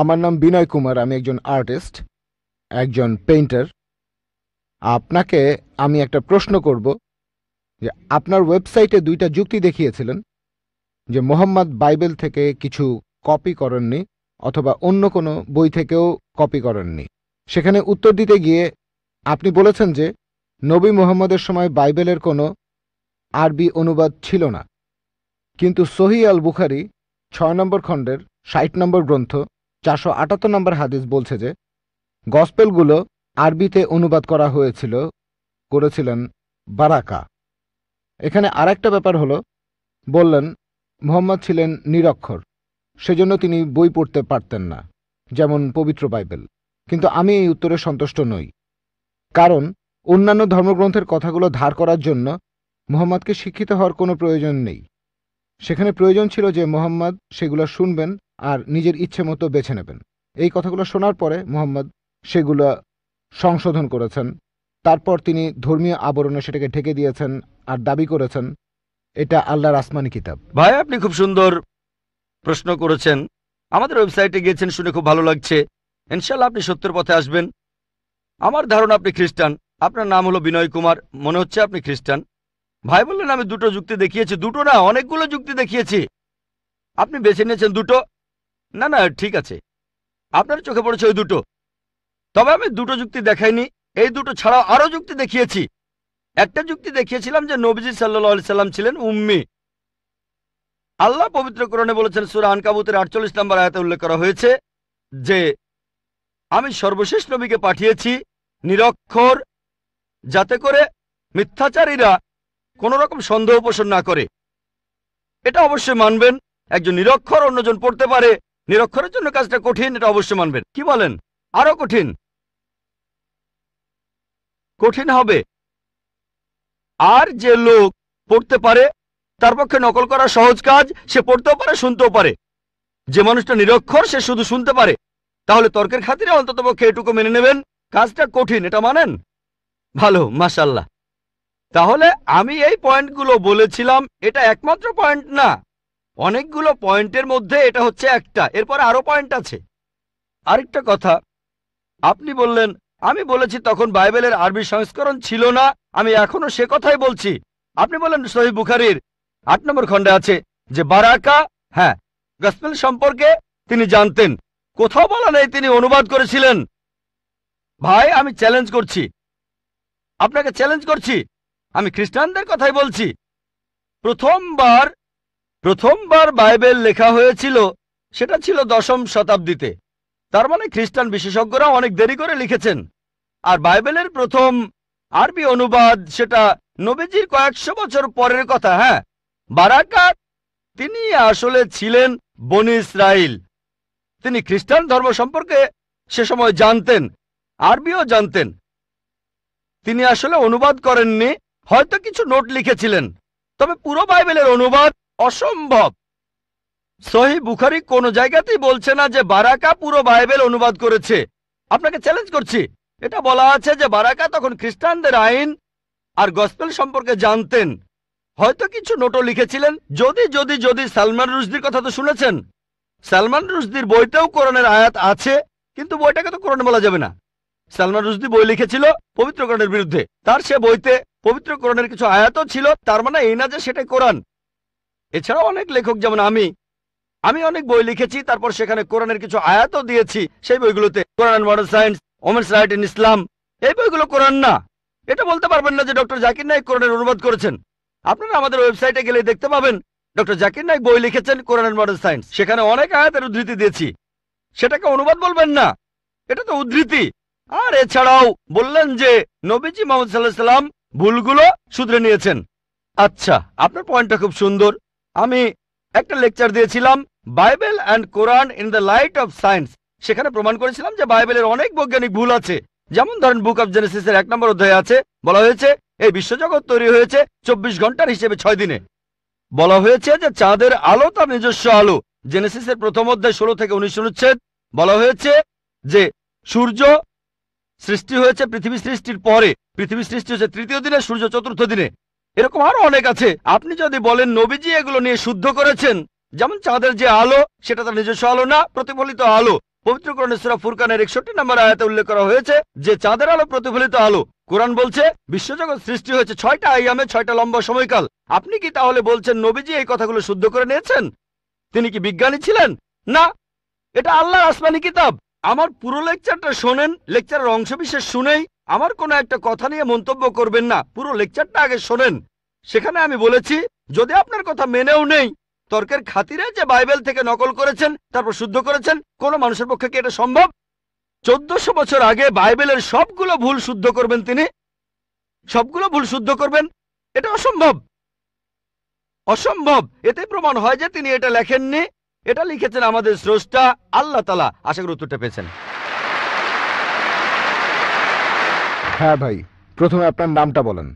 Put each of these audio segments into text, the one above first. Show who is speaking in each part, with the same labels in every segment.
Speaker 1: আমার নাম বিনয় কুমার আমি একজন আর্টিস্ট একজন পেইন্টার আপনাকে আমি একটা প্রশ্ন করব যে আপনার ওয়েবসাইটে দুইটা যুক্তি দেখিয়েছিলেন যে মোহাম্মদ বাইবেল থেকে কিছু কপি করেননি অথবা অন্য কোনো বই থেকেও কপি করেননি সেখানে উত্তর দিতে গিয়ে আপনি বলেছেন যে নবী মোহাম্মদের সময় বাইবেলের কোনো আরবি অনুবাদ ছিল না কিন্তু সহি আল বুখারি ছয় নম্বর খণ্ডের ষাট নম্বর গ্রন্থ চারশো আটাত্তর নম্বর হাদিস বলছে যে গসপেলগুলো আরবিতে অনুবাদ করা হয়েছিল করেছিলেন বারাকা এখানে আরেকটা ব্যাপার হলো বললেন মোহাম্মদ ছিলেন নিরক্ষর সেজন্য তিনি বই পড়তে পারতেন না যেমন পবিত্র বাইবেল কিন্তু আমি এই উত্তরে সন্তুষ্ট নই কারণ অন্যান্য ধর্মগ্রন্থের কথাগুলো ধার করার জন্য মোহাম্মদকে শিক্ষিত হওয়ার কোনো প্রয়োজন নেই সেখানে প্রয়োজন ছিল যে মোহাম্মদ সেগুলো শুনবেন আর নিজের ইচ্ছে মতো বেছে নেবেন এই কথাগুলো শোনার পরে মোহাম্মদ সেগুলো সংশোধন করেছেন তারপর তিনি ধর্মীয় আবরণে সেটাকে ঢেকে দিয়েছেন আর দাবি করেছেন এটা আল্লাহর আসমানি কিতাব
Speaker 2: ভাই আপনি খুব সুন্দর প্রশ্ন করেছেন আমাদের ওয়েবসাইটে গিয়েছেন শুনে খুব ভালো লাগছে ইনশাল্লাহ আপনি সত্যের পথে আসবেন আমার ধারণা আপনি খ্রিস্টান আপনার নাম হলো বিনয় কুমার মনে হচ্ছে আপনি খ্রিস্টান ভাই বললেন আমি দুটো যুক্তি দেখিয়েছি দুটো না অনেকগুলো যুক্তি দেখিয়েছি আপনি বেছে নিয়েছেন দুটো না না ঠিক আছে আপনার চোখে পড়েছে ওই দুটো তবে আমি দুটো যুক্তি দেখাইনি এই দুটো ছাড়াও আরও যুক্তি দেখিয়েছি একটা যুক্তি দেখিয়েছিলাম যে নবজি সাল্লা সাল্লাম ছিলেন উম্মি আল্লাহ পবিত্র কোরণে বলেছেন আন কাবুতের আটচল্লিশ নম্বর আয়তে উল্লেখ করা হয়েছে যে আমি সর্বশেষ নবীকে পাঠিয়েছি নিরক্ষর যাতে করে মিথ্যাচারীরা কোনো রকম সন্দেহ পোষণ না করে এটা অবশ্যই মানবেন একজন নিরক্ষর অন্যজন পড়তে পারে নিরক্ষরের জন্য কাজটা কঠিন এটা অবশ্যই মানবেন কি বলেন আরো কঠিন কঠিন হবে আর যে লোক পড়তে পারে তার পক্ষে নকল করা সহজ কাজ সে পড়তেও পারে শুনতেও পারে যে মানুষটা নিরক্ষর সে শুধু শুনতে পারে তাহলে তর্কের খাতিরে অন্ততপক্ষে এটুকু মেনে নেবেন কাজটা কঠিন এটা মানেন ভালো মাসাল্লাহ তাহলে আমি এই পয়েন্টগুলো বলেছিলাম এটা একমাত্র পয়েন্ট না অনেকগুলো পয়েন্টের মধ্যে এটা হচ্ছে একটা এরপর আরও পয়েন্ট আছে আরেকটা কথা আপনি বললেন আমি বলেছি তখন বাইবেলের আরবি সংস্করণ ছিল না আমি এখনো সে কথাই বলছি আপনি বলেন শহীদ বুখারির আট নম্বর খণ্ডে আছে যে বারাকা হ্যাঁ গসমেল সম্পর্কে তিনি জানতেন কোথাও বলা নেই তিনি অনুবাদ করেছিলেন ভাই আমি চ্যালেঞ্জ করছি আপনাকে চ্যালেঞ্জ করছি আমি খ্রিস্টানদের কথাই বলছি প্রথমবার প্রথমবার বাইবেল লেখা হয়েছিল সেটা ছিল দশম শতাব্দীতে তার মানে খ্রিস্টান বিশেষজ্ঞরা অনেক দেরি করে লিখেছেন আর বাইবেলের প্রথম আরবি অনুবাদ সেটা নবীজির কয়েকশো বছর পরের কথা হ্যাঁ বারাকাত তিনি আসলে ছিলেন বনি ইসরাইল তিনি খ্রিস্টান ধর্ম সম্পর্কে সে সময় জানতেন আরবিও জানতেন তিনি আসলে অনুবাদ করেননি হয়তো কিছু নোট লিখেছিলেন তবে পুরো বাইবেলের অনুবাদ অসম্ভব সহি বুখারি কোন জায়গাতেই বলছে না যে বারাকা পুরো বাইবেল অনুবাদ করেছে আপনাকে চ্যালেঞ্জ করছি এটা বলা আছে যে বারাকা তখন খ্রিস্টানদের আইন আর গসপেল সম্পর্কে জানতেন হয়তো কিছু নোটও লিখেছিলেন যদি যদি যদি সালমান রুশদির কথা তো শুনেছেন সালমান রুশদির বইতেও কোরআনের আয়াত আছে কিন্তু বইটাকে তো কোরআন বলা যাবে না সালমান রুশদি বই লিখেছিল পবিত্রকরণের বিরুদ্ধে তার সে বইতে পবিত্র কোরআনের কিছু আয়াতও ছিল তার মানে এই না যে সেটাই কোরআন এছাড়াও অনেক লেখক যেমন আমি আমি অনেক বই লিখেছি তারপর সেখানে কোরআনের কিছু আয়াতও দিয়েছি সেই বইগুলোতে Quran modern science women's right in Islam এই বইগুলো কোরআন না এটা বলতে পারবেন না যে ডক্টর জাকির নায়ক কোরআনের অনুবাদ করেছেন আপনারা আমাদের ওয়েবসাইটে গেলে দেখতে পাবেন ডক্টর জাকির নায়ক বই লিখেছেন কোরআন মডার্ন সায়েন্স সেখানে অনেক আয়াতের উদ্ধৃতি দিয়েছি সেটাকে অনুবাদ বলবেন না এটা তো উদ্ধৃতি আর এছাড়াও বললেন যে নবীজি মোহাম্মদ সাল্লাহ সাল্লাম ভুলগুলো শুধরে নিয়েছেন আচ্ছা আপনার পয়েন্টটা খুব সুন্দর আমি একটা লেকচার দিয়েছিলাম Bible and Quran in the light of science সেখানে প্রমাণ করেছিলাম যে বাইবেলের অনেক বৈজ্ঞানিক ভুল আছে যেমন ধরেন বুক অফ জেনেসিসের এক নম্বর অধ্যায় আছে বলা হয়েছে এই বিশ্বজগৎ তৈরি হয়েছে চব্বিশ ঘন্টার হিসেবে ছয় দিনে বলা হয়েছে যে চাঁদের আলো তার নিজস্ব আলো জেনেসিসের প্রথম অধ্যায় ষোলো থেকে উনিশ অনুচ্ছেদ বলা হয়েছে যে সূর্য সৃষ্টি হয়েছে পৃথিবী সৃষ্টির পরে পৃথিবী সৃষ্টি হয়েছে তৃতীয় দিনে সূর্য চতুর্থ দিনে এরকম আরো অনেক আছে আপনি যদি বলেন নবীজি এগুলো নিয়ে শুদ্ধ করেছেন যেমন চাঁদের যে আলো সেটা তার নিজস্ব আলো না প্রতিফলিত আলো পবিত্র পবিত্রকরণেশ্বরা ফুরকানের একষট্টি নম্বর আয়াতে উল্লেখ করা হয়েছে যে চাঁদের আলো প্রতিফলিত আলো কোরআন বলছে বিশ্বজগৎ সৃষ্টি হয়েছে ছয়টা আইয়ামে ছয়টা লম্বা সময়কাল আপনি কি তাহলে বলছেন নবীজি এই কথাগুলো শুদ্ধ করে নিয়েছেন তিনি কি বিজ্ঞানী ছিলেন না এটা আল্লাহর আসমানি কিতাব আমার পুরো লেকচারটা শোনেন লেকচারের অংশবিশেষ শুনেই আমার কোনো একটা কথা নিয়ে মন্তব্য করবেন না পুরো লেকচারটা আগে শোনেন সেখানে আমি বলেছি যদি আপনার কথা মেনেও নেই তর্কের খাতিরে যে বাইবেল থেকে নকল করেছেন তারপর শুদ্ধ করেছেন কোন মানুষের পক্ষে কি এটা সম্ভব চোদ্দশো বছর আগে বাইবেলের সবগুলো ভুল শুদ্ধ করবেন তিনি সবগুলো ভুল শুদ্ধ করবেন এটা অসম্ভব অসম্ভব এতে প্রমাণ হয় যে তিনি এটা লেখেননি এটা লিখেছেন আমাদের স্রষ্টা আল্লাহ তালা আশা করি উত্তরটা পেয়েছেন হ্যাঁ ভাই প্রথমে আপনার নামটা বলেন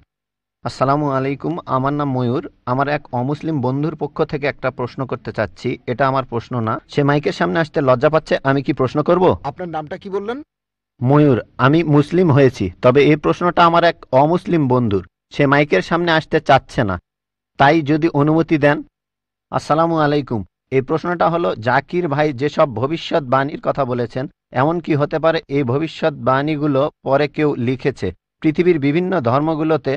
Speaker 2: আসসালামু আলাইকুম আমার নাম ময়ূর আমার এক অমুসলিম বন্ধুর পক্ষ থেকে একটা প্রশ্ন করতে চাচ্ছি এটা আমার প্রশ্ন না সে মাইকের সামনে আসতে লজ্জা পাচ্ছে আমি কি প্রশ্ন করব
Speaker 1: আপনার নামটা কি বললেন
Speaker 2: ময়ূর আমি মুসলিম হয়েছি তবে এই প্রশ্নটা আমার এক অমুসলিম বন্ধুর সে মাইকের সামনে আসতে চাচ্ছে না তাই যদি অনুমতি দেন আসসালামু আলাইকুম এই প্রশ্নটা হলো জাকির ভাই যেসব ভবিষ্যৎবাণীর কথা বলেছেন এমন কি হতে পারে এই ভবিষ্যৎবাণীগুলো পরে কেউ লিখেছে পৃথিবীর বিভিন্ন ধর্মগুলোতে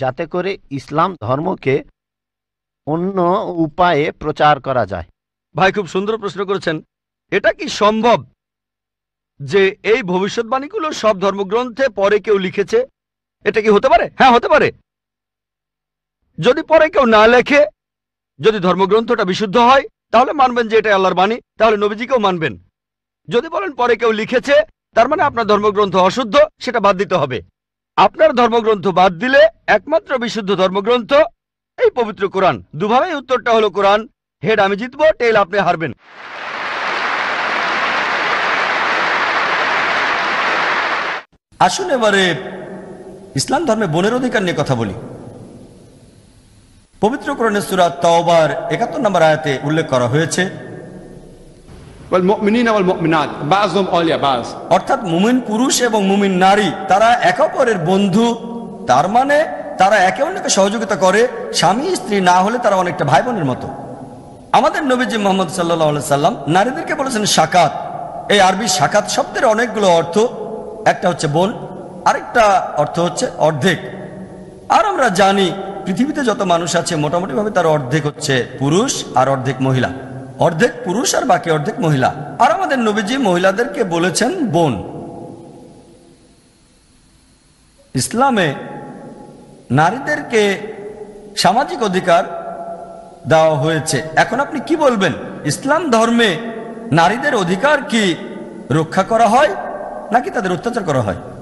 Speaker 2: যাতে করে ইসলাম ধর্মকে অন্য উপায়ে প্রচার করা যায় ভাই খুব সুন্দর প্রশ্ন করেছেন এটা কি সম্ভব যে এই ভবিষ্যৎবাণীগুলো সব ধর্মগ্রন্থে পরে কেউ লিখেছে এটা কি হতে পারে হ্যাঁ হতে পারে যদি পরে কেউ না লেখে যদি ধর্মগ্রন্থটা বিশুদ্ধ হয় তাহলে মানবেন যে এটা আল্লাহর বাণী তাহলে নবীজিকেও মানবেন যদি বলেন পরে কেউ লিখেছে তার মানে আপনার ধর্মগ্রন্থ অশুদ্ধ সেটা বাদ দিতে হবে আপনার ধর্মগ্রন্থ বাদ দিলে একমাত্র বিশুদ্ধ ধর্মগ্রন্থ এই পবিত্র কোরআন দুভাবেই উত্তরটা হলো কোরআন হেড আমি জিতবো টেল আপনি হারবেন আসুন এবারে ইসলাম ধর্মে বনের অধিকার নিয়ে কথা বলি পবিত্র কোরআনের সূরা তাওবার 71 নম্বর আয়াতে উল্লেখ করা হয়েছে বাস অর্থাৎ মুমিন পুরুষ এবং মুমিন নারী তারা একে অপরের বন্ধু তার মানে তারা একে অন্যকে সহযোগিতা করে স্বামী স্ত্রী না হলে তারা অনেকটা ভাই বোনের মতো আমাদের নবীজি মোহাম্মদ সাল্লাহ সাল্লাম নারীদেরকে বলেছেন সাকাত এই আরবি সাকাত শব্দের অনেকগুলো অর্থ একটা হচ্ছে বোন আরেকটা অর্থ হচ্ছে অর্ধেক আর আমরা জানি পৃথিবীতে যত মানুষ আছে মোটামুটিভাবে তার অর্ধেক হচ্ছে পুরুষ আর অর্ধেক মহিলা অর্ধেক পুরুষ আর বাকি অর্ধেক মহিলা আর আমাদের নবীজি মহিলাদেরকে বলেছেন বোন ইসলামে নারীদেরকে সামাজিক অধিকার দেওয়া হয়েছে এখন আপনি কি বলবেন ইসলাম ধর্মে নারীদের অধিকার কি রক্ষা করা হয় নাকি তাদের অত্যাচার করা হয়